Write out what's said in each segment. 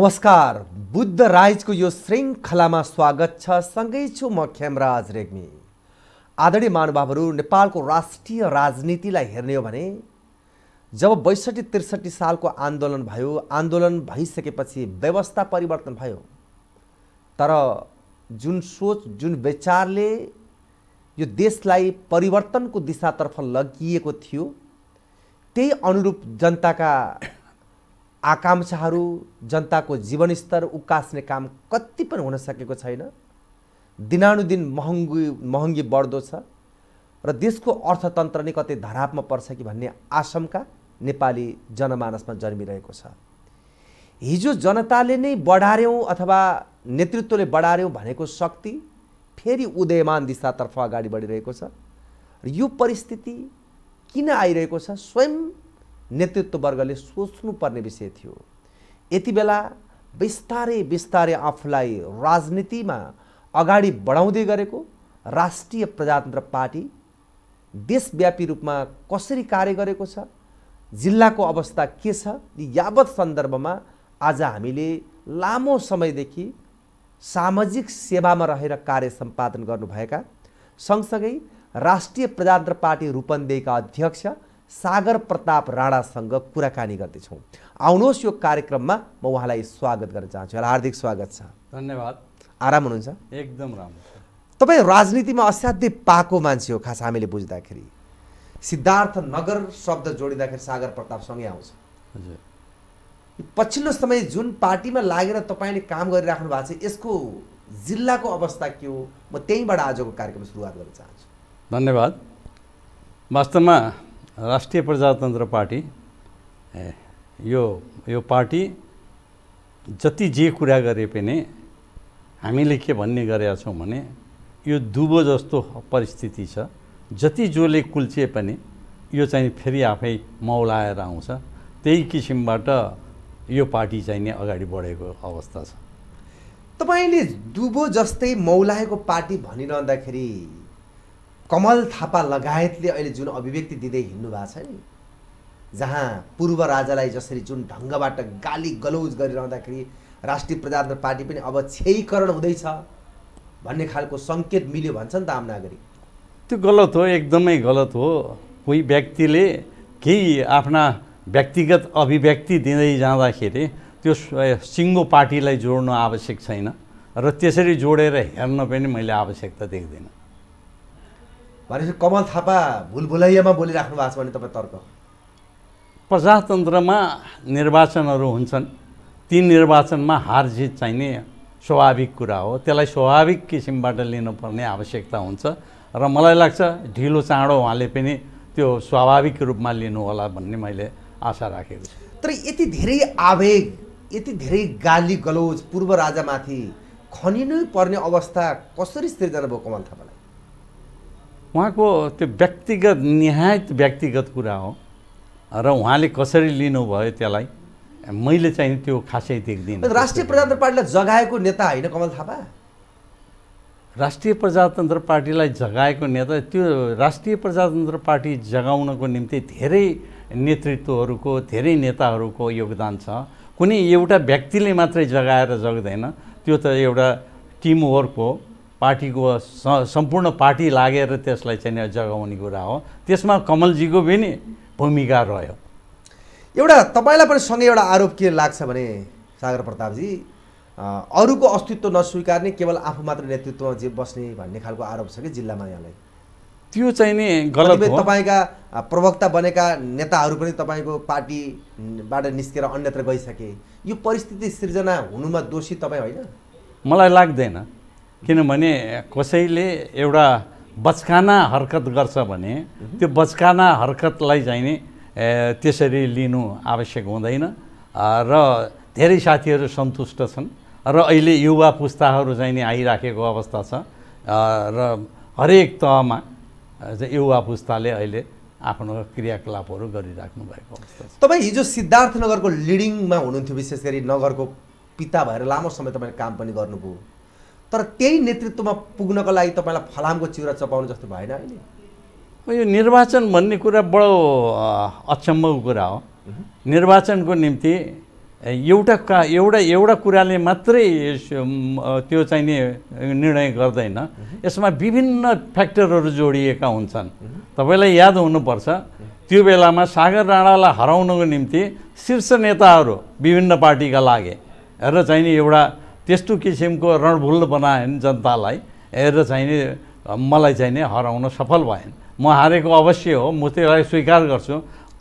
नमस्कार बुद्ध राइजको यो श्रृङ्खलामा स्वागत छ सँगै छु म खेमराज रेग्मी आदरणीय महानुभावहरू नेपालको राष्ट्रिय राजनीतिलाई हेर्ने हो भने जब बैसठी त्रिसठी सालको आन्दोलन भयो आन्दोलन भइसकेपछि व्यवस्था परिवर्तन भयो तर जुन सोच जुन विचारले यो देशलाई परिवर्तनको दिशातर्फ लगिएको थियो त्यही अनुरूप जनताका आकाङ्क्षाहरू जनताको जीवनस्तर उकास्ने काम कति पनि हुन सकेको छैन दिनानुदिन महँगी महँगी बढ्दो छ र देशको अर्थतन्त्र नै कतै धरापमा पर्छ कि भन्ने आशंका नेपाली जनमानसमा जन्मिरहेको छ हिजो जनताले नै बढार्यौँ अथवा नेतृत्वले बढार्यौँ भनेको शक्ति फेरि उदयमान दिशातर्फ अगाडि बढिरहेको छ यो परिस्थिति किन आइरहेको छ स्वयं नेतृत्ववर्गले सोच्नुपर्ने विषय थियो यति बेला बिस्तारै बिस्तारै आफूलाई राजनीतिमा अगाडि बढाउँदै गरेको राष्ट्रिय प्रजातन्त्र पार्टी देशव्यापी रूपमा कसरी कार्य गरेको छ जिल्लाको अवस्था के छ यावत सन्दर्भमा आज हामीले लामो समयदेखि सामाजिक सेवामा रहेर कार्य सम्पादन गर्नुभएका सँगसँगै राष्ट्रिय प्रजातन्त्र पार्टी रूपन्देहीका अध्यक्ष सागर प्रताप राणासँग कुराकानी गर्दैछौँ आउनुहोस् यो कार्यक्रममा म उहाँलाई स्वागत गर्न चाहन्छु हार्दिक स्वागत छ धन्यवाद आराम हुनुहुन्छ एकदम राम्रो तपाईँ राजनीतिमा असाध्यै पाएको मान्छे हो खास हामीले बुझ्दाखेरि सिद्धार्थ नगर शब्द जोडिँदाखेरि सागर प्रतापसँगै आउँछ हजुर पछिल्लो समय जुन पार्टीमा लागेर तपाईँले काम गरिराख्नु भएको छ यसको जिल्लाको अवस्था के हो म त्यहीँबाट आजको कार्यक्रम सुरुवात गर्न चाहन्छु धन्यवाद वास्तवमा राष्ट्रिय प्रजातन्त्र पार्टी यो यो पार्टी जति जे कुरा गरे पनि हामीले के भन्ने गरेका छौँ भने यो दुबो जस्तो परिस्थिति छ जति जोले कुल्चे पनि यो चाहिँ फेरि आफै मौलाएर आउँछ त्यही किसिमबाट यो पार्टी चाहिँ नि अगाडि बढेको अवस्था छ तपाईँले दुबो जस्तै मौलाएको पार्टी भनिरहँदाखेरि कमल थापा लगायतले अहिले जुन अभिव्यक्ति दिँदै हिँड्नु भएको छ नि जहाँ पूर्व राजालाई जसरी जुन ढङ्गबाट गाली गलौज गरिरहँदाखेरि राष्ट्रिय प्रजातन्त्र पार्टी पनि अब छेईकरण हुँदैछ भन्ने खालको सङ्केत मिल्यो भन्छ नि त आम नागरिक त्यो गलत हो एकदमै गलत हो कोही व्यक्तिले केही आफ्ना व्यक्तिगत अभिव्यक्ति दिँदै जाँदाखेरि त्यो सिङ्गो पार्टीलाई जोड्नु आवश्यक छैन र त्यसरी जोडेर हेर्न पनि मैले आवश्यकता देख्दिनँ भनेपछि कमल थापा भुलभुलैयामा बोलिराख्नु भएको छ भने तपाईँ तर्क प्रजातन्त्रमा निर्वाचनहरू हुन्छन् ती निर्वाचनमा हार जित चाहिने स्वाभाविक कुरा हो त्यसलाई स्वाभाविक किसिमबाट लिनुपर्ने आवश्यकता हुन्छ र मलाई लाग्छ ढिलो चाँडो उहाँले पनि त्यो स्वाभाविक रूपमा लिनुहोला भन्ने मैले आशा राखेको छु तर यति धेरै आवेग यति धेरै गाली गलौज पूर्व राजामाथि खनिनै पर्ने अवस्था कसरी सिर्जना भयो कमल थापालाई उहाँको त्यो व्यक्तिगत निहायत व्यक्तिगत कुरा हो र उहाँले कसरी लिनुभयो त्यसलाई मैले चाहिँ त्यो खासै देख्दिनँ राष्ट्रिय प्रजातन्त्र पार्टीलाई जगाएको नेता होइन कमल थापा राष्ट्रिय प्रजातन्त्र पार्टीलाई जगाएको नेता त्यो राष्ट्रिय प्रजातन्त्र पार्टी जगाउनको निम्ति धेरै नेतृत्वहरूको धेरै नेताहरूको योगदान छ कुनै एउटा व्यक्तिले मात्रै जगाएर जग्दैन त्यो त एउटा टिमवर्क हो पार्टीको सम्पूर्ण पार्टी लागेर त्यसलाई चाहिँ जगाउने कुरा हो त्यसमा कमलजीको पनि भूमिका रह्यो एउटा तपाईँलाई पनि सँगै एउटा आरोप के लाग्छ भने सागर प्रतापजी अरूको अस्तित्व नस्वीकार्ने केवल आफू मात्र नेतृत्वमा जे बस्ने भन्ने खालको आरोप छ कि जिल्लामा यहाँलाई त्यो चाहिँ नि गलत तपाईँका प्रवक्ता बनेका नेताहरू पनि तपाईँको पार्टीबाट निस्केर अन्यत्र गइसके यो परिस्थिति सिर्जना हुनुमा दोषी तपाईँ होइन मलाई लाग्दैन किनभने कसैले एउटा बचकाना हरकत गर्छ भने त्यो बचकाना हरकतलाई चाहिँ नि त्यसरी लिनु आवश्यक हुँदैन र धेरै साथीहरू सन्तुष्ट छन् र अहिले युवा पुस्ताहरू चाहिँ नि आइराखेको अवस्था छ र हरेक तहमा युवा पुस्ताले अहिले आफ्नो क्रियाकलापहरू गरिराख्नु भएको अवस्था तपाईँ हिजो सिद्धार्थनगरको लिडिङमा हुनुहुन्थ्यो विशेष गरी नगरको पिता भएर लामो समय तपाईँले काम पनि गर्नुभयो तर त्यही नेतृत्वमा पुग्नको लागि तपाईँलाई फलामको चिउरा चपाउनु जस्तो भएन अहिले यो निर्वाचन भन्ने कुरा बडो अचम्मको कुरा हो निर्वाचनको निम्ति एउटा का एउटा एउटा कुराले मात्रै त्यो चाहिने निर्णय गर्दैन यसमा विभिन्न फ्याक्टरहरू जोडिएका हुन्छन् तपाईँलाई याद हुनुपर्छ त्यो बेलामा सागर राणालाई हराउनको निम्ति शीर्ष नेताहरू विभिन्न पार्टीका लागे र चाहिने एउटा त्यस्तो किसिमको रणभुल बनाएन जनतालाई हेरेर चाहिने मलाई चाहिने हराउन सफल भएन म हारेको अवश्य हो म त्यसलाई स्वीकार गर्छु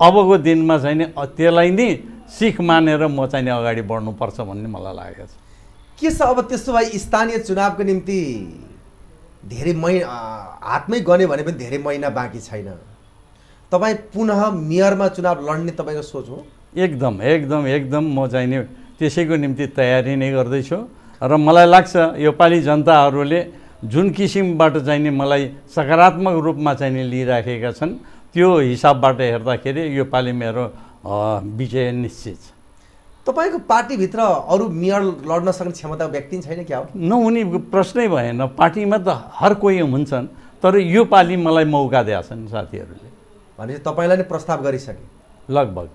अबको दिनमा चाहिने त्यसलाई नै सिख मानेर म चाहिने अगाडि बढ्नुपर्छ भन्ने मलाई लागेको छ के छ अब त्यसो भए स्थानीय चुनावको निम्ति धेरै महिना हातमै गन्यो भने पनि धेरै महिना बाँकी छैन तपाईँ पुनः मेयरमा चुनाव लड्ने तपाईँको सोच हो एकदम एकदम एकदम म चाहिँ नि त्यसैको निम्ति तयारी नै गर्दैछु र मलाई लाग्छ यो योपालि जनताहरूले जुन किसिमबाट चाहिँ नि मलाई सकारात्मक रूपमा चाहिँ नि लिइराखेका छन् त्यो हिसाबबाट हेर्दाखेरि यो पालि मेरो विजय निश्चित छ तपाईँको पार्टीभित्र अरू मेयर लड्न सक्ने क्षमताको व्यक्ति छैन क्या हो नहुने प्रश्नै भएन पार्टीमा त हर कोही हुन्छन् तर यो पालि मलाई मौका दिएछन् साथीहरूले भनेपछि तपाईँलाई नै प्रस्ताव गरिसके लगभग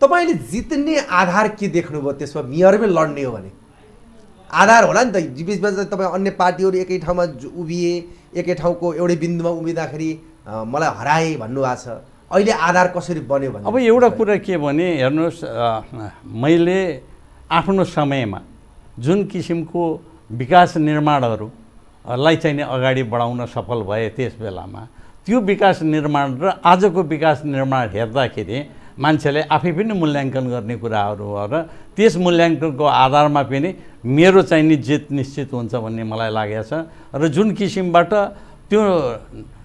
तपाईँले जित्ने आधार के देख्नुभयो त्यसमा मेयरमै लड्ने हो भने आधार होला नि त बिचमा तपाईँ अन्य पार्टीहरू एकै ठाउँमा उभिए एकै ठाउँको एउटै बिन्दुमा उभिँदाखेरि मलाई हराए भन्नुभएको छ अहिले आधार कसरी बन्यो भने अब एउटा कुरा के भने हेर्नुहोस् मैले आफ्नो समयमा जुन किसिमको विकास निर्माणहरूलाई नि अगाडि बढाउन सफल भए त्यस बेलामा त्यो विकास निर्माण र आजको विकास निर्माण हेर्दाखेरि मान्छेले आफै पनि मूल्याङ्कन गर्ने कुराहरू हो र त्यस मूल्याङ्कनको आधारमा पनि मेरो चाहिँ नि जित निश्चित हुन्छ भन्ने मलाई लागेको छ र जुन किसिमबाट त्यो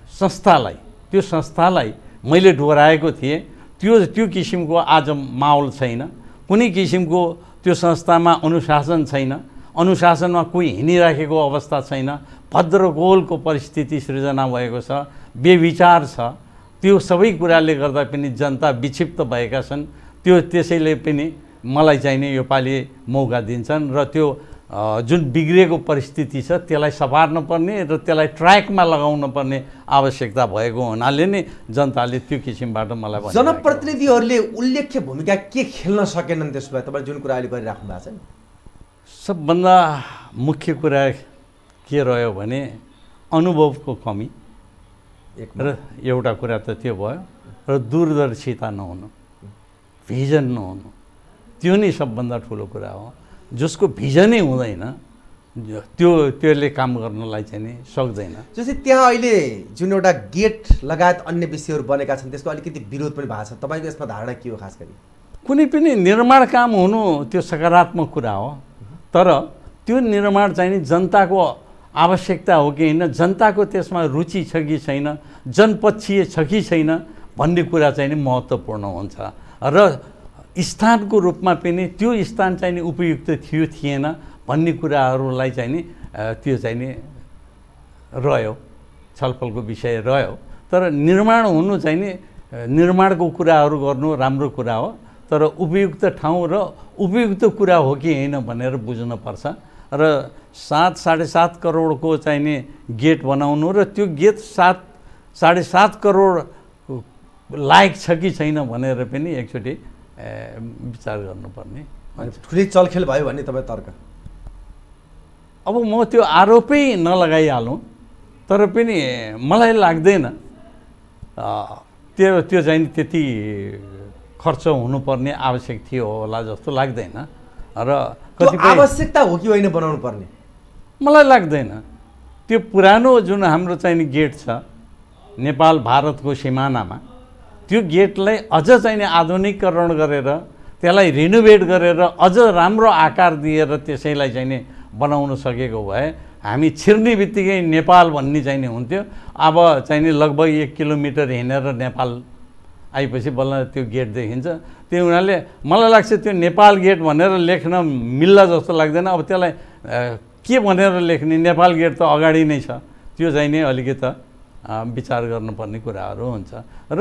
संस्थालाई त्यो संस्थालाई मैले डोराएको थिएँ त्यो त्यो किसिमको आज माहौल छैन कुनै किसिमको त्यो संस्थामा अनुशासन छैन अनुशासनमा कोही हिँडिराखेको अवस्था छैन भद्रगोलको परिस्थिति सृजना भएको छ बेविचार छ त्यो सबै कुराले गर्दा पनि जनता विक्षिप्त भएका छन् त्यो त्यसैले पनि मलाई चाहिने योपालि मौका दिन्छन् र त्यो जुन बिग्रिएको परिस्थिति छ त्यसलाई पर्ने र त्यसलाई ट्र्याकमा लगाउनु पर्ने आवश्यकता भएको हुनाले नै जनताले त्यो किसिमबाट मलाई जनप्रतिनिधिहरूले उल्लेख्य भूमिका के खेल्न सकेनन् त्यसो भए तपाईँ जुन कुरा अहिले गरिराख्नु भएको छ नि सबभन्दा मुख्य कुरा के रह्यो भने अनुभवको कमी र एउटा कुरा त त्यो भयो र दूरदर्शिता नहुनु भिजन नहुनु त्यो नै सबभन्दा ठुलो कुरा हो जसको भिजनै हुँदैन त्यो त्यसले काम गर्नलाई चाहिँ नि सक्दैन जस्तै त्यहाँ अहिले जुन एउटा गेट लगायत अन्य विषयहरू बनेका छन् त्यसको अलिकति विरोध पनि भएको छ तपाईँको यसमा धारणा के हो खास गरी कुनै पनि निर्माण काम हुनु त्यो सकारात्मक कुरा हो तर त्यो निर्माण चाहिँ नि जनताको आवश्यकता हो कि होइन जनताको त्यसमा रुचि छ कि छैन जनपक्षीय छ कि छैन भन्ने कुरा चाहिँ नि महत्त्वपूर्ण हुन्छ र स्थानको रूपमा पनि त्यो स्थान चाहिँ नि उपयुक्त थियो थिएन भन्ने कुराहरूलाई चाहिँ नि त्यो चाहिँ नि रह्यो छलफलको विषय रह्यो तर निर्माण हुनु चाहिँ नि निर्माणको कुराहरू गर्नु राम्रो कुरा हो तर उपयुक्त ठाउँ र उपयुक्त कुरा हो कि होइन भनेर बुझ्नुपर्छ र सात साढे सात करोडको चाहिने गेट बनाउनु र त्यो गेट सात साढे सात करोड लायक छ कि छैन भनेर पनि एकचोटि विचार गर्नुपर्ने ठुलै चलखेल भयो भने तपाईँ तर्क अब म त्यो आरोपै नलगाइहालौँ तर पनि मलाई लाग्दैन त्यो त्यो चाहिँ त्यति खर्च हुनुपर्ने आवश्यक थियो होला जस्तो लाग्दैन र आवश्यकता हो कि होइन बनाउनु पर्ने मलाई लाग्दैन त्यो पुरानो जुन हाम्रो चाहिँ नि गेट छ नेपाल भारतको सिमानामा त्यो गेटलाई अझ चाहिँ नि आधुनिकरण गरेर त्यसलाई रिनोभेट गरेर अझ राम्रो आकार दिएर त्यसैलाई चाहिँ नि बनाउन सकेको भए हामी छिर्ने बित्तिकै नेपाल भन्ने चाहिँ नि हुन्थ्यो अब चाहिँ नि लगभग एक किलोमिटर हिँडेर नेपाल आएपछि बल्ल त्यो गेट देखिन्छ त्यो हुनाले मलाई लाग्छ त्यो नेपाल गेट भनेर लेख्न मिल्ला जस्तो लाग्दैन अब त्यसलाई के भनेर लेख्ने नेपाल गेट त अगाडि नै छ त्यो चाहिँ नै अलिकति विचार गर्नुपर्ने कुराहरू हुन्छ र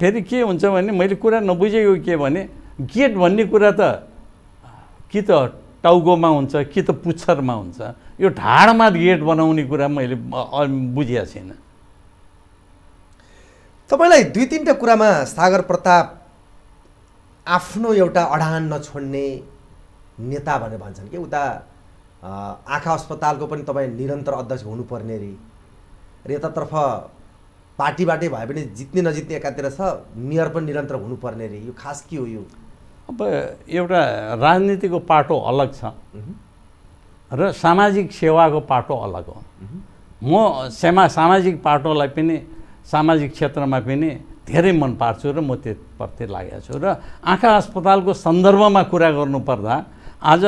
फेरि के हुन्छ भने मैले कुरा नबुझेको के भने गेट भन्ने कुरा त कि त टाउकोमा हुन्छ कि त पुच्छरमा हुन्छ यो ढाडमा गेट बनाउने कुरा मैले बुझेको छैन तपाईँलाई दुई तिनवटा कुरामा सागर प्रताप आफ्नो एउटा अडान नछोड्ने नेता भनेर भन्छन् कि उता आँखा अस्पतालको पनि तपाईँ निरन्तर अध्यक्ष हुनुपर्ने रे र यतातर्फ पार्टीबाटै भए पनि जित्ने नजित्ने एकातिर छ मेयर पनि निरन्तर हुनुपर्ने रे यो खास के हो यो अब एउटा राजनीतिको पाटो अलग छ र सामाजिक सेवाको पाटो अलग हो म सेमा सामाजिक पाटोलाई पनि सामाजिक क्षेत्रमा पनि धेरै मन पार्छु र म त्यसप्रति लागेको छु र आँखा अस्पतालको सन्दर्भमा कुरा गर्नुपर्दा आज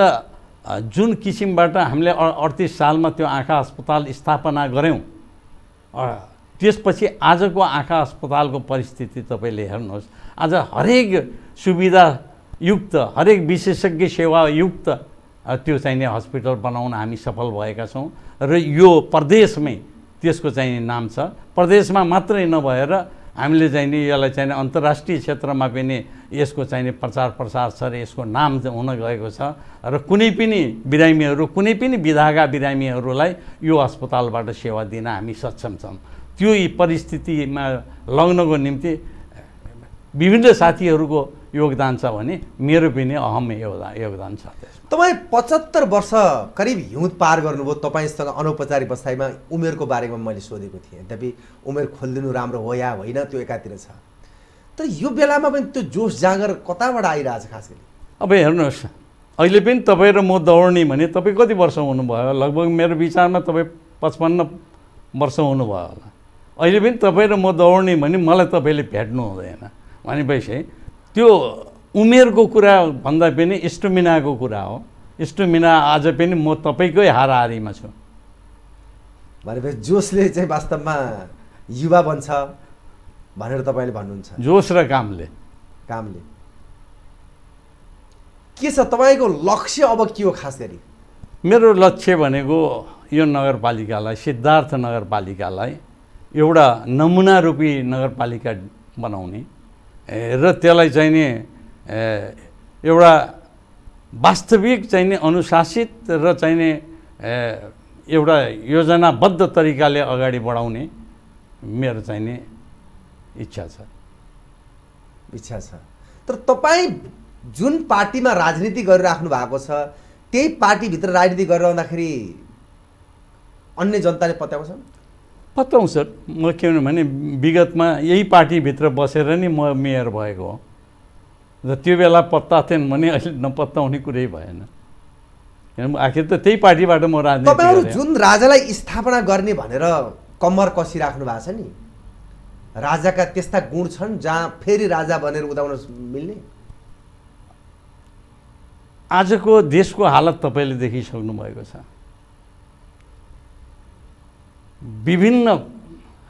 जुन किसिमबाट हामीले अडतिस सालमा त्यो आँखा अस्पताल स्थापना गऱ्यौँ त्यसपछि आजको आँखा अस्पतालको परिस्थिति तपाईँले हेर्नुहोस् आज हरेक सुविधायुक्त हरेक विशेषज्ञ सेवायुक्त त्यो चाहिने हस्पिटल बनाउन हामी सफल भएका छौँ र यो प्रदेशमै त्यसको चाहिँ नाम छ प्रदेशमा मात्रै नभएर हामीले चाहिँ नि यसलाई चाहिने अन्तर्राष्ट्रिय क्षेत्रमा पनि यसको चाहिने प्रचार प्रसार छ र यसको नाम हुन गएको छ र कुनै पनि बिरामीहरू कुनै पनि विधाका बिरामीहरूलाई यो अस्पतालबाट सेवा दिन हामी सक्षम छौँ त्यो परिस्थितिमा लग्नको निम्ति विभिन्न साथीहरूको योगदान छ भने मेरो पनि अहम योगदान योगदान छ तपाईँ पचहत्तर वर्ष करिब हिउँद पार गर्नुभयो तपाईँसँग अनौपचारिक बसाइमा उमेरको बारेमा मैले सोधेको थिएँ यद्यपि उमेर खोलिदिनु राम्रो हो या होइन त्यो एकातिर छ तर यो बेलामा पनि त्यो जोस जाँगर कताबाट आइरहेछ खास गरी अब हेर्नुहोस् अहिले पनि तपाईँ र म दौड्ने भने तपाईँ कति वर्ष हुनुभयो लगभग मेरो विचारमा तपाईँ पचपन्न वर्ष हुनुभयो होला अहिले पनि तपाईँ र म दौड्ने भने मलाई तपाईँले भेट्नु हुँदैन भनेपछि त्यो उमेरको कुरा भन्दा पनि स्टुमिनाको कुरा हो स्टुमिना आज पनि म तपाईँकै हाराहारीमा छु भनेपछि जोसले चाहिँ वास्तवमा युवा बन्छ भनेर तपाईँले भन्नुहुन्छ जोस र कामले कामले के छ तपाईँको लक्ष्य अब के हो खास गरी मेरो लक्ष्य भनेको यो नगरपालिकालाई सिद्धार्थ नगरपालिकालाई एउटा नमुना रूपी नगरपालिका बनाउने र त्यसलाई चाहिँ चाहिने एउटा वास्तविक चाहिँ नि अनुशासित र चाहिँ चाहिने एउटा योजनाबद्ध तरिकाले अगाडि बढाउने मेरो चाहिँ नि इच्छा छ इच्छा छ तर तपाईँ जुन पार्टीमा राजनीति गरिराख्नु भएको छ त्यही पार्टीभित्र राजनीति गरिरहँदाखेरि अन्य जनताले पत्याउँछन् पत्याउँछ म के भने विगतमा यही पार्टीभित्र बसेर नि म मेयर भएको हो र त्यो बेला पत्ता थिएन भने अहिले नपत्ताउने कुरै भएन किनभने आखिर त त्यही पार्टीबाट म राजनीति जुन राजालाई स्थापना गर्ने भनेर कम्मर कसिराख्नु भएको छ नि राजाका त्यस्ता गुण छन् जहाँ फेरि राजा बनेर उदाउन मिल्ने आजको देशको हालत तपाईँले देखिसक्नु भएको छ विभिन्न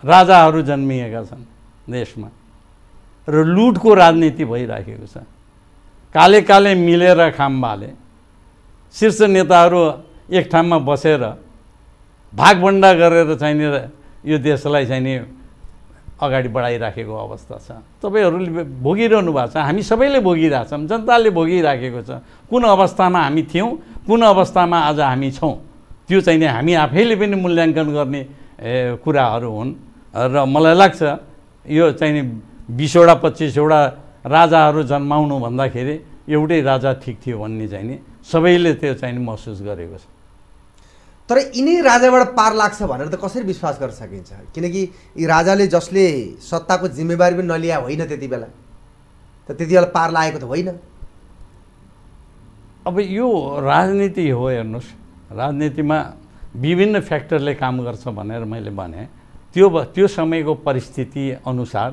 राजाहरू जन्मिएका छन् देशमा र लुटको राजनीति भइराखेको छ काले काले मिलेर खाम्बाले शीर्ष नेताहरू एक ठाउँमा बसेर भागभन्डा गरेर चाहिँ नि यो देशलाई चाहिँ नि अगाडि बढाइराखेको अवस्था छ तपाईँहरूले भोगिरहनु भएको छ हामी सबैले भोगिरहेछौँ जनताले भोगिराखेको छ कुन अवस्थामा हामी थियौँ कुन अवस्थामा आज हामी छौँ त्यो चाहिँ नि हामी आफैले पनि मूल्याङ्कन गर्ने कुराहरू हुन् र मलाई लाग्छ यो चाहिँ नि बिसवटा पच्चिसवटा राजाहरू जन्माउनु भन्दाखेरि एउटै राजा ठिक थियो भन्ने चाहिँ नि सबैले त्यो चाहिँ महसुस गरेको छ तर यिनै राजाबाट पार लाग्छ भनेर त कसरी विश्वास गर्न सकिन्छ किनकि यी राजाले जसले सत्ताको जिम्मेवारी पनि नलिया होइन त्यति बेला त त्यति बेला पार लागेको त होइन अब यो राजनीति हो हेर्नुहोस् राजनीतिमा विभिन्न फ्याक्टरले काम गर्छ भनेर मैले भने त्यो त्यो समयको परिस्थिति अनुसार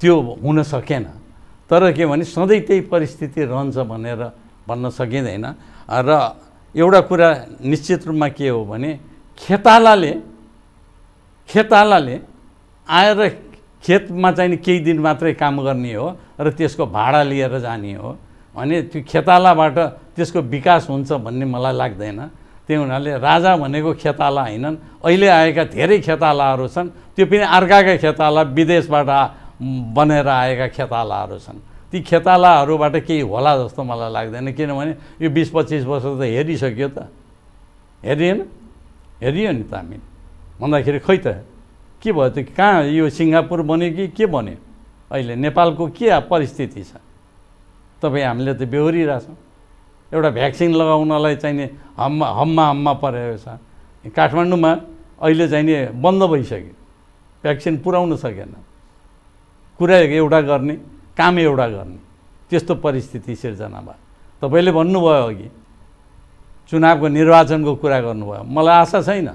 त्यो हुन सकेन तर के भने सधैँ त्यही परिस्थिति रहन्छ भनेर भन्न सकिँदैन र एउटा कुरा निश्चित रूपमा के हो भने खेतालाले खेतालाले आएर खेतमा चाहिँ केही दिन मात्रै काम गर्ने हो र त्यसको भाडा लिएर जाने हो भने त्यो खेतालाबाट त्यसको विकास हुन्छ भन्ने मलाई लाग्दैन त्यो हुनाले राजा भनेको खेताला होइनन् अहिले आएका धेरै खेतालाहरू छन् त्यो पनि अर्काका खेताला विदेशबाट बनेर आएका खेतालाहरू छन् ती खेतालाहरूबाट केही होला जस्तो मलाई लाग्दैन किनभने यो बिस पच्चिस वर्ष त हेरिसक्यो त हेरिएन हेरियो नि त हामी भन्दाखेरि खै त के भयो त्यो कहाँ यो सिङ्गापुर बन्यो कि के बन्यो अहिले नेपालको के परिस्थिति छ तपाईँ हामीले त बेहोरिरहेछौँ एउटा भ्याक्सिन लगाउनलाई चाहिने हम्मा हम्मा हम्मा परेको छ काठमाडौँमा अहिले चाहिने बन्द भइसक्यो भ्याक्सिन पुऱ्याउन सकेन कुरा एउटा गर्ने काम एउटा गर्ने त्यस्तो परिस्थिति सिर्जना भयो तपाईँले भन्नुभयो अघि चुनावको निर्वाचनको कुरा गर्नुभयो मलाई आशा छैन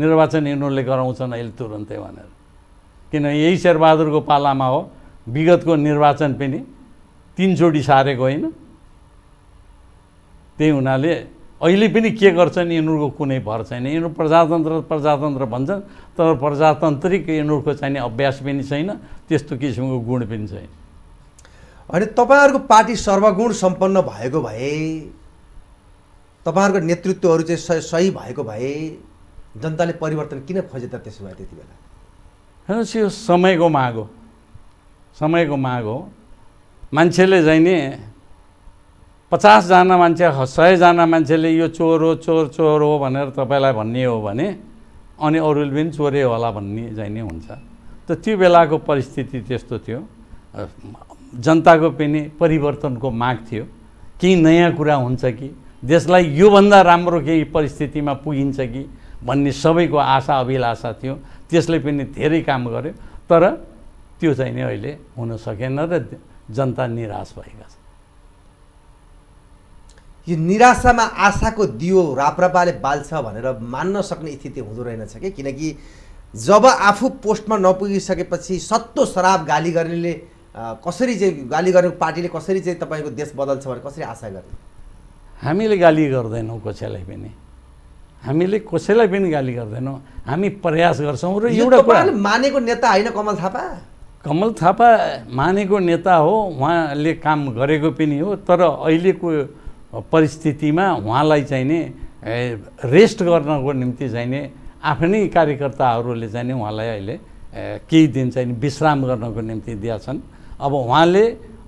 निर्वाचन यिनीहरूले गराउँछन् अहिले तुरन्तै भनेर किन यही शेरबहादुरको पालामा हो विगतको निर्वाचन पनि तिनचोटि सारेको होइन त्यही हुनाले अहिले पनि के गर्छन् यिनीहरूको कुनै भर छैन यिनीहरू प्रजातन्त्र प्रजातन्त्र भन्छन् तर प्रजातान्त्रिक यिनीहरूको चाहिने अभ्यास पनि छैन त्यस्तो किसिमको गुण पनि छैन अनि तपाईँहरूको पार्टी सर्वगुण सम्पन्न भएको भए तपाईँहरूको नेतृत्वहरू चाहिँ सही भएको भए जनताले परिवर्तन किन खोजे त त्यसो भए त्यति बेला हेर्नुहोस् यो समयको माग हो समयको माग हो मान्छेले चाहिँ नि पचासजना मान्छे सयजना मान्छेले यो चोर हो चोर चोर हो भनेर तपाईँलाई भन्ने हो भने अनि अरूले पनि चोरे होला भन्ने चाहिँ नै हुन्छ त त्यो बेलाको परिस्थिति त्यस्तो थियो जनताको पनि परिवर्तनको माग थियो केही नयाँ कुरा हुन्छ कि देशलाई योभन्दा राम्रो केही परिस्थितिमा पुगिन्छ कि भन्ने सबैको आशा अभिलाषा थियो त्यसले पनि धेरै काम गर्यो तर त्यो चाहिँ नि अहिले हुन सकेन र जनता निराश भएका छन् यो निराशामा आशाको दियो राप्रपाले बाल्छ भनेर मान्न सक्ने स्थिति हुँदो रहेनछ कि किनकि जब आफू पोस्टमा नपुगिसकेपछि सत्तो शराब गाली गर्नेले कसरी चाहिँ गाली गर्ने पार्टीले कसरी चाहिँ तपाईँको देश बदल्छ भनेर कसरी आशा गर्ने हामीले गाली गर्दैनौँ कसैलाई पनि हामीले कसैलाई पनि गाली गर्दैनौँ हामी प्रयास गर्छौँ र एउटा कुरा मानेको नेता होइन कमल थापा कमल थापा मानेको नेता हो उहाँले काम गरेको पनि हो तर अहिलेको परिस्थितिमा उहाँलाई चाहिँ नि रेस्ट गर्नको निम्ति चाहिँ नि आफ्नै कार्यकर्ताहरूले चाहिँ नि उहाँलाई अहिले केही दिन चाहिँ विश्राम गर्नको निम्ति छन् अब उहाँले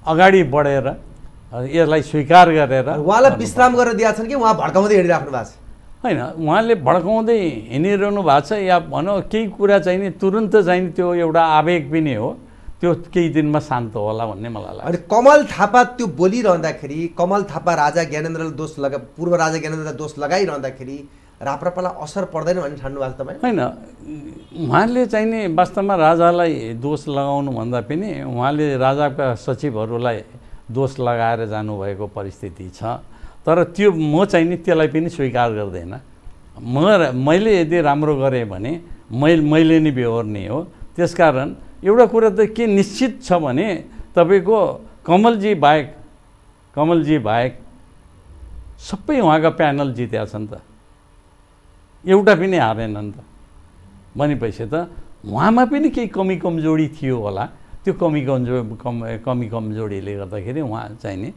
अगाडि बढेर यसलाई स्वीकार गरेर उहाँलाई विश्राम गरेर दिएछन् कि उहाँ भड्काउँदै हिँडिराख्नु भएको छ होइन उहाँले भड्काउँदै हिँडिरहनु भएको छ या भनौँ केही कुरा चाहिँ नि तुरुन्त चाहिँ त्यो एउटा आवेग पनि हो त्यो केही दिनमा शान्त होला भन्ने मलाई लाग्छ अनि कमल थापा त्यो बोलिरहँदाखेरि कमल थापा राजा ज्ञानेन्द्रले दोष लगा पूर्व राजा ज्ञानेन्द्रलाई दोष लगाइरहँदाखेरि राप्रपालाई असर पर्दैन भन्ने ठान्नुभएको तपाईँ होइन उहाँले चाहिँ नि वास्तवमा राजालाई दोष लगाउनु भन्दा पनि उहाँले राजाका सचिवहरूलाई दोष लगाएर जानुभएको परिस्थिति छ तर त्यो म चाहिँ नि त्यसलाई पनि स्वीकार गर्दैन म मैले यदि राम्रो गरेँ भने मैले मैले नै बेहोर्ने हो त्यसकारण एउटा कुरा त के निश्चित छ भने तपाईँको कमलजी बाहेक कमलजी बाहेक सबै उहाँका प्यानल जितेका छन् त एउटा पनि हारेनन् त भनेपछि त उहाँमा पनि केही कमी कमजोरी थियो होला त्यो कमी कमजो कम कमी कमजोरीले गर्दाखेरि उहाँ चाहिँ नि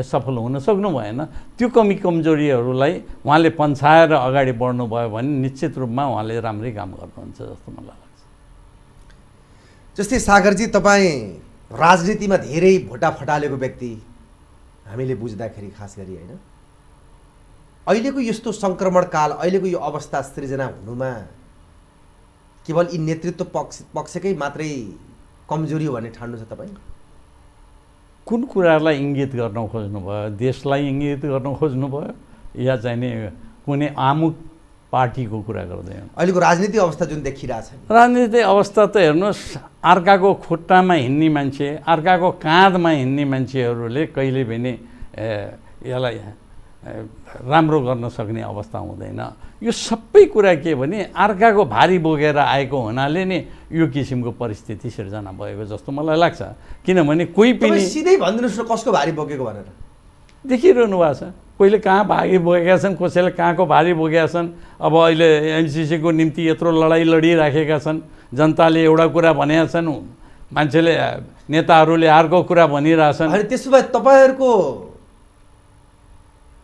सफल हुन सक्नु भएन त्यो कमी कमजोरीहरूलाई उहाँले पन्छाएर अगाडि बढ्नुभयो भने निश्चित रूपमा उहाँले राम्रै काम गर्नुहुन्छ जस्तो मलाई जस्तै सागरजी तपाईँ राजनीतिमा धेरै भोटा फटालेको व्यक्ति हामीले बुझ्दाखेरि खास गरी होइन अहिलेको यस्तो सङ्क्रमणकाल अहिलेको यो अवस्था सृजना हुनुमा केवल यी नेतृत्व पक्ष पक्षकै मात्रै कमजोरी हो भन्ने ठान्नु छ तपाईँ कुन कुरालाई इङ्गित गर्न खोज्नुभयो देशलाई इङ्गित गर्न खोज्नुभयो या चाहिँ कुनै आमुख पार्टीको कुरा गर्दैन अहिलेको राजनीतिक अवस्था जुन देखिरहेछ राजनीतिक अवस्था त हेर्नुहोस् अर्काको खुट्टामा हिँड्ने मान्छे अर्काको काँधमा हिँड्ने मान्छेहरूले कहिले पनि यसलाई राम्रो गर्न सक्ने अवस्था हुँदैन यो सबै कुरा के भने अर्काको भारी बोकेर आएको हुनाले नै यो किसिमको परिस्थिति सिर्जना भएको जस्तो मलाई लाग्छ किनभने कोही पनि सिधै भनिदिनुहोस् न कसको भारी बोकेको भनेर देखिरहनु भएको छ कोहीले कहाँ भागी बोकेका छन् कसैले कहाँको भारी बोकेका छन् अब अहिले एमसिसीको निम्ति यत्रो लडाइँ लडिराखेका छन् जनताले एउटा कुरा भनेका छन् मान्छेले नेताहरूले अर्को कुरा भनिरहेछन् अनि त्यसो भए तपाईँहरूको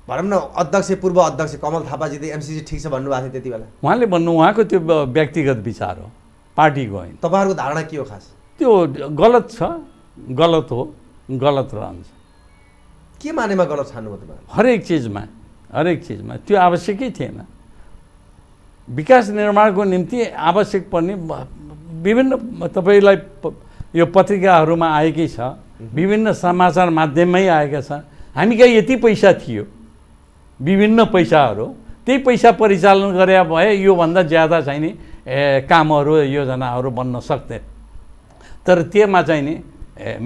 भनौँ न अध्यक्ष पूर्व अध्यक्ष कमल थापाजी त एमसिसी ठिक छ भन्नुभएको थियो त्यति बेला उहाँले भन्नु उहाँको त्यो व्यक्तिगत विचार हो पार्टीको होइन तपाईँहरूको धारणा के हो खास त्यो गलत छ गलत हो गलत रहन्छ के मानेमा गलत ठान्नुभयो तपाईँ हरेक चिजमा हरेक चिजमा त्यो आवश्यकै थिएन विकास निर्माणको निम्ति आवश्यक पर्ने विभिन्न तपाईँलाई यो पत्रिकाहरूमा आएकै छ विभिन्न समाचार माध्यममै आएका छन् हामी कहाँ यति पैसा थियो विभिन्न पैसाहरू त्यही पैसा परिचालन गरे भए योभन्दा ज्यादा चाहिँ नि कामहरू योजनाहरू बन्न सक्थे तर चाहिँ नि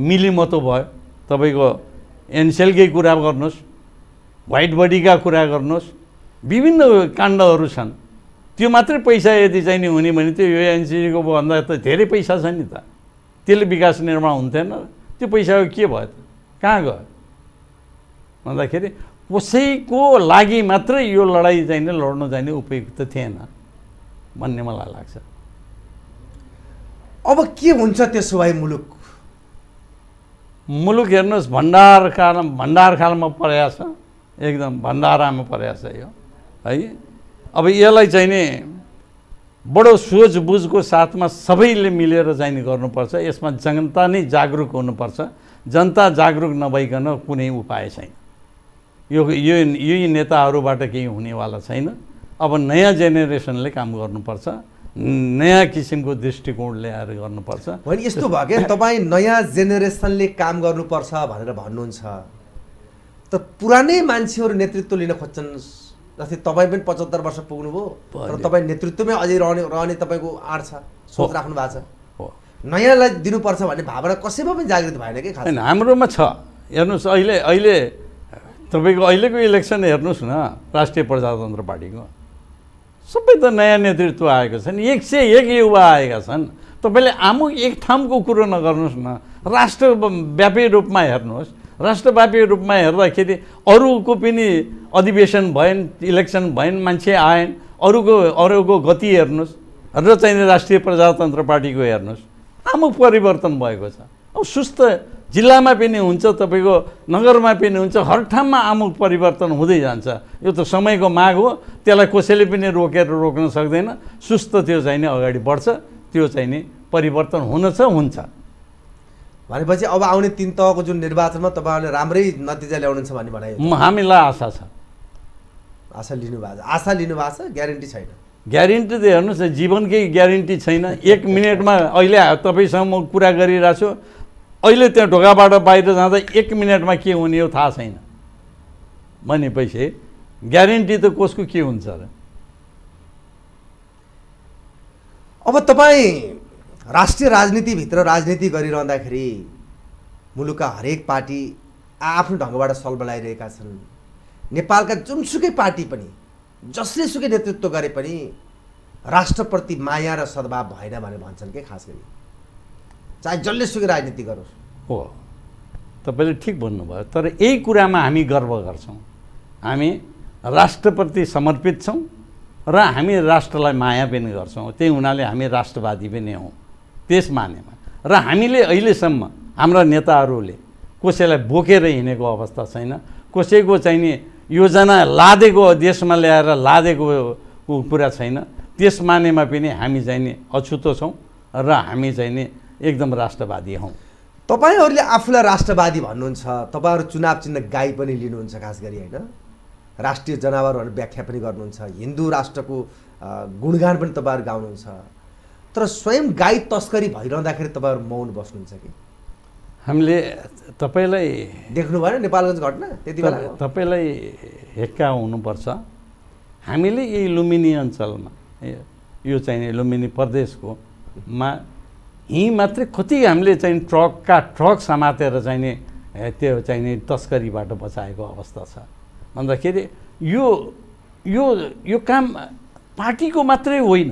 मिलिमतो भयो तपाईँको एनसेलकै कुरा गर्नुहोस् वाइट बडीका कुरा गर्नुहोस् विभिन्न काण्डहरू छन् त्यो मात्रै पैसा यदि चाहिने हुने भने त्यो यो एनसिसीको भन्दा त धेरै पैसा छ नि त त्यसले विकास निर्माण हुन्थेन त्यो पैसाको के भयो त कहाँ गयो भन्दाखेरि कसैको लागि मात्रै यो लडाइँ चाहिने लड्नु चाहिने उपयुक्त थिएन भन्ने मलाई लाग्छ अब के हुन्छ त्यसो भए मुलुक मुलुक हेर्नुहोस् भण्डार काल भण्डार कालमा परेको छ एकदम भण्डारामा परेको छ यो है अब यसलाई चाहिँ नि बडो सोझबुझको साथमा सबैले मिलेर नि गर्नुपर्छ यसमा जनता नै जागरुक हुनुपर्छ जनता जागरुक नभइकन कुनै उपाय छैन यो यही नेताहरूबाट केही हुनेवाला छैन अब नयाँ जेनेरेसनले काम गर्नुपर्छ नयाँ किसिमको दृष्टिकोण ल्याएर गर्नुपर्छ होइन यस्तो भयो क्या तपाईँ नयाँ जेनेरेसनले काम गर्नुपर्छ भनेर भन्नुहुन्छ त पुरानै मान्छेहरू नेतृत्व लिन खोज्छन् जस्तै तपाईँ पनि पचहत्तर वर्ष पुग्नुभयो तर तपाईँ नेतृत्वमै अझै रहने रहने तपाईँको आँट छ सोच राख्नु भएको छ नयाँलाई दिनुपर्छ भन्ने भावना कसैमा पनि जागृत भएन कि खास हाम्रोमा छ हेर्नुहोस् अहिले अहिले तपाईँको अहिलेको इलेक्सन हेर्नुहोस् न राष्ट्रिय प्रजातन्त्र पार्टीको सबै त नयाँ नेतृत्व आएको छन् एक सय एक युवा आएका छन् तपाईँले आमु एक ठाउँको कुरो नगर्नुहोस् न राष्ट्रव्यापी रूपमा हेर्नुहोस् राष्ट्रव्यापी रूपमा हेर्दाखेरि अरूको पनि अधिवेशन भएन इलेक्सन भएन मान्छे आएन अरूको अरूको गति हेर्नुहोस् र चाहिँ राष्ट्रिय प्रजातन्त्र पार्टीको हेर्नुहोस् आमुख परिवर्तन भएको छ अब सुस्त जिल्लामा पनि हुन्छ तपाईँको नगरमा पनि हुन्छ हर ठाउँमा आमुख परिवर्तन हुँदै जान्छ यो त समयको माग हो त्यसलाई कसैले पनि रोकेर रोक्न सक्दैन सुस्त त्यो चाहिँ नि अगाडि बढ्छ त्यो चाहिँ नि परिवर्तन हुन छ हुन्छ भनेपछि अब आउने तिन तहको जुन निर्वाचनमा तपाईँहरूले राम्रै नतिजा ल्याउनुहुन्छ भन्ने भनाइ हामीलाई आशा छ आशा लिनुभएको छ आशा लिनुभएको छ ग्यारेन्टी छैन ग्यारेन्टी त हेर्नुहोस् न जीवनकै ग्यारेन्टी छैन एक मिनटमा अहिले तपाईँसँग म कुरा गरिरहेको छु अहिले त्यहाँ ढोकाबाट बाहिर जाँदा एक मिनटमा के हुने हो थाहा छैन भनेपछि ग्यारेन्टी त कसको के हुन्छ र अब तपाईँ राष्ट्रिय राजनीतिभित्र राजनीति गरिरहँदाखेरि मुलुकका हरेक पार्टी आफ्नो ढङ्गबाट सल्बलाइरहेका छन् नेपालका जुनसुकै पार्टी पनि जसले सुकै नेतृत्व गरे पनि राष्ट्रप्रति माया र सद्भाव भएन भनेर भन्छन् कि खास गरी चाहे जसलेसुकै राजनीति गरोस् हो तपाईँले ठिक भन्नुभयो तर यही कुरामा हामी गर्व गर्छौँ हामी राष्ट्रप्रति समर्पित छौँ र हामी राष्ट्रलाई माया पनि गर्छौँ त्यही हुनाले हामी राष्ट्रवादी पनि हौँ त्यस मानेमा र हामीले अहिलेसम्म हाम्रा नेताहरूले कसैलाई बोकेर हिँडेको अवस्था छैन कसैको चाहिँ नि योजना लादेको देशमा ल्याएर लादेको कुरा छैन त्यस मानेमा पनि हामी चाहिँ नि अछुतो छौँ र हामी चाहिँ नि एकदम राष्ट्रवादी हौँ तपाईँहरूले आफूलाई राष्ट्रवादी भन्नुहुन्छ तपाईँहरू चुनाव चिन्ह गाई पनि लिनुहुन्छ खास गरी होइन राष्ट्रिय जनावरहरू व्याख्या पनि गर्नुहुन्छ हिन्दू राष्ट्रको गुणगान पनि तपाईँहरू गाउनुहुन्छ तर स्वयं गाई तस्करी भइरहँदाखेरि तपाईँहरू मौन बस्नुहुन्छ कि हामीले तपाईँलाई देख्नु भएन नेपालगञ्ज घटना त्यति बेला तपाईँलाई हेक्का हुनुपर्छ हामीले यही लुम्बिनी अञ्चलमा यो चाहिने लुम्बिनी प्रदेशको मा हिँ मात्रै कति हामीले चाहिँ ट्रकका ट्रक समातेर चाहिँ नि त्यो चाहिँ नि तस्करीबाट बचाएको अवस्था छ भन्दाखेरि यो यो यो काम पार्टीको मात्रै होइन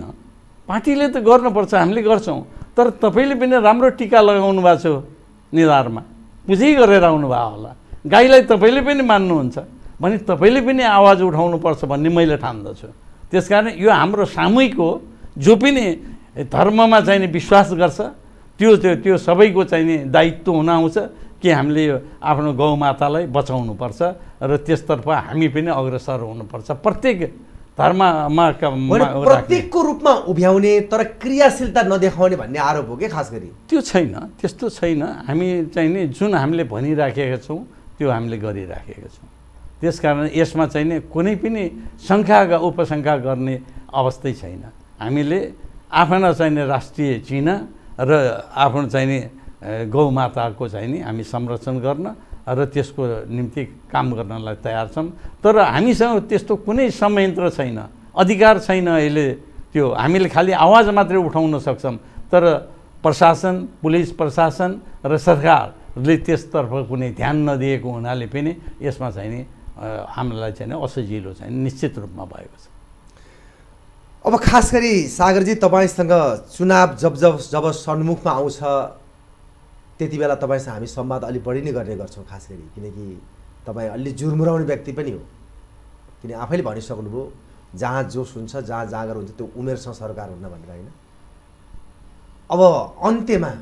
पार्टीले त गर्नुपर्छ हामीले गर्छौँ तर तपाईँले पनि राम्रो टिका लगाउनु भएको छ निधारमा पुजै गरेर आउनुभयो होला गाईलाई तपाईँले पनि मान्नुहुन्छ भने तपाईँले पनि आवाज उठाउनुपर्छ भन्ने मैले ठान्दछु त्यस कारण यो हाम्रो सामूहिक हो जो पनि धर्ममा चाहिँ नि विश्वास गर्छ त्यो त्यो त्यो सबैको चाहिँ नि दायित्व हुन आउँछ कि हामीले यो आफ्नो गौमातालाई बचाउनुपर्छ र त्यसतर्फ हामी पनि अग्रसर हुनुपर्छ प्रत्येक धर्ममा प्रत्येकको रूपमा उभ्याउने तर क्रियाशीलता नदेखाउने भन्ने आरोप हो कि खास गरी त्यो छैन त्यस्तो छैन हामी चाहिँ नि जुन हामीले भनिराखेका छौँ त्यो हामीले गरिराखेका छौँ त्यस कारण यसमा नि कुनै पनि शङ्का उपशङ्का गर्ने अवस्थै छैन हामीले आफ्ना चाहिने राष्ट्रिय चिह्न र आफ्नो चाहिने माताको चाहिँ नि हामी संरक्षण गर्न र त्यसको निम्ति काम गर्नलाई तयार छौँ तर हामीसँग त्यस्तो कुनै संयन्त्र छैन अधिकार छैन अहिले त्यो हामीले खालि आवाज मात्रै उठाउन सक्छौँ तर प्रशासन पुलिस प्रशासन र सरकारले त्यसतर्फ कुनै ध्यान नदिएको हुनाले पनि यसमा चाहिँ नि हामीलाई चाहिँ असजिलो चाहिँ निश्चित रूपमा भएको छ अब खास गरी सागरजी तपाईँसँग चुनाव जब जब जब सन्मुखमा आउँछ त्यति बेला तपाईँसँग हामी संवाद अलि बढी नै गर्ने गर्छौँ खास गरी किनकि तपाईँ अलि जुर्मुराउने व्यक्ति पनि हो किन आफैले भनिसक्नुभयो जहाँ जोस हुन्छ जहाँ जाँगर हुन्छ त्यो उमेरसँग सरकार हुन्न भनेर होइन अब अन्त्यमा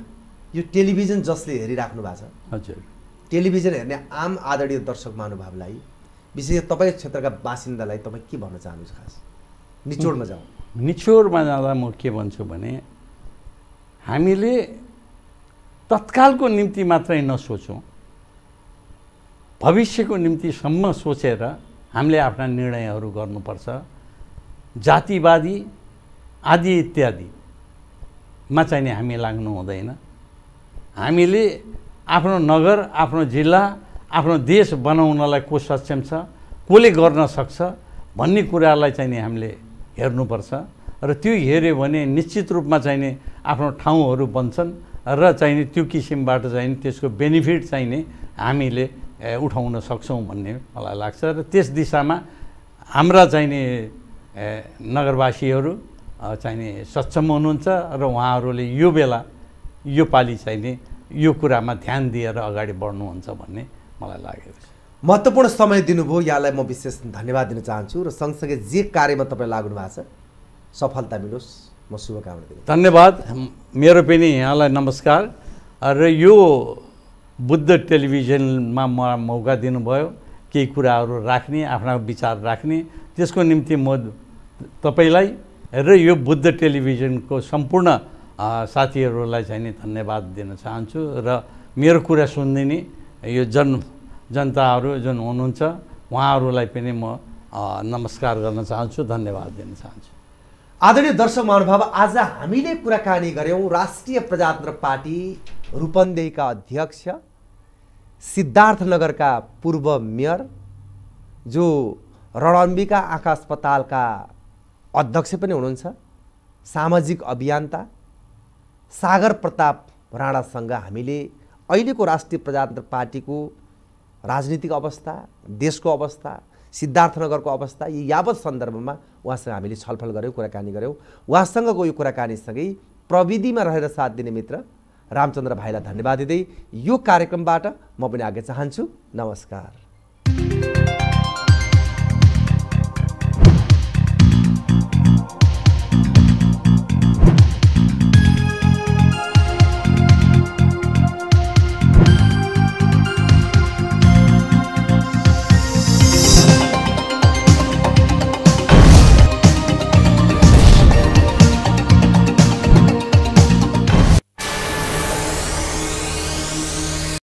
यो टेलिभिजन जसले हेरिराख्नु भएको छ हजुर टेलिभिजन हेर्ने आम आदरणीय दर्शक महानुभावलाई विशेष तपाईँ क्षेत्रका बासिन्दालाई तपाईँ के भन्न चाहनुहुन्छ खास निचोडमा जाउँ निचोडमा जाँदा म के भन्छु भने हामीले तत्कालको निम्ति मात्रै नसोचौँ भविष्यको निम्तिसम्म सोचेर हामीले आफ्ना निर्णयहरू गर्नुपर्छ जातिवादी आदि इत्यादिमा चाहिने हामी लाग्नु हुँदैन हामीले आफ्नो नगर आफ्नो जिल्ला आफ्नो देश बनाउनलाई को सक्षम छ कसले गर्न सक्छ भन्ने कुरालाई चाहिँ नि हामीले हेर्नुपर्छ र त्यो हेऱ्यो भने निश्चित रूपमा चाहिने आफ्नो ठाउँहरू बन्छन् र चाहिने त्यो किसिमबाट चाहिने त्यसको बेनिफिट चाहिने हामीले उठाउन सक्छौँ भन्ने मलाई लाग्छ र त्यस दिशामा हाम्रा चाहिने नगरवासीहरू चाहिने सक्षम हुनुहुन्छ र उहाँहरूले यो बेला यो पालि चाहिने यो कुरामा ध्यान दिएर अगाडि बढ्नुहुन्छ भन्ने मलाई लागेको छ महत्त्वपूर्ण समय दिनुभयो यहाँलाई म विशेष धन्यवाद दिन चाहन्छु र सँगसँगै जे कार्यमा तपाईँ लाग्नु भएको छ सफलता मिलोस् म शुभकामना दिन्छु धन्यवाद मेरो पनि यहाँलाई नमस्कार र यो बुद्ध टेलिभिजनमा म मौका दिनुभयो केही कुराहरू राख्ने आफ्ना विचार राख्ने त्यसको निम्ति म तपाईँलाई र यो बुद्ध टेलिभिजनको सम्पूर्ण साथीहरूलाई चाहिँ नि धन्यवाद दिन चाहन्छु र मेरो कुरा सुनिदिने यो जन्म जनताहरू जुन हुनुहुन्छ उहाँहरूलाई पनि म नमस्कार गर्न चाहन्छु धन्यवाद दिन चाहन्छु आदरणीय दर्शक महानुभाव आज हामीले कुराकानी गऱ्यौँ राष्ट्रिय प्रजातन्त्र पार्टी रूपन्देहीका अध्यक्ष सिद्धार्थनगरका पूर्व मेयर जो रणम्बिका आँखा अस्पतालका अध्यक्ष पनि हुनुहुन्छ सामाजिक अभियन्ता सागर प्रताप राणासँग हामीले अहिलेको राष्ट्रिय प्रजातन्त्र पार्टीको राजनीतिक अवस्था देशको अवस्था सिद्धार्थनगरको अवस्था यी यावत सन्दर्भमा उहाँसँग हामीले छलफल गऱ्यौँ कुराकानी गऱ्यौँ उहाँसँगको यो कुराकानीसँगै प्रविधिमा रहेर साथ दिने मित्र रामचन्द्र भाइलाई धन्यवाद दिँदै यो कार्यक्रमबाट म पनि आज्ञा चाहन्छु नमस्कार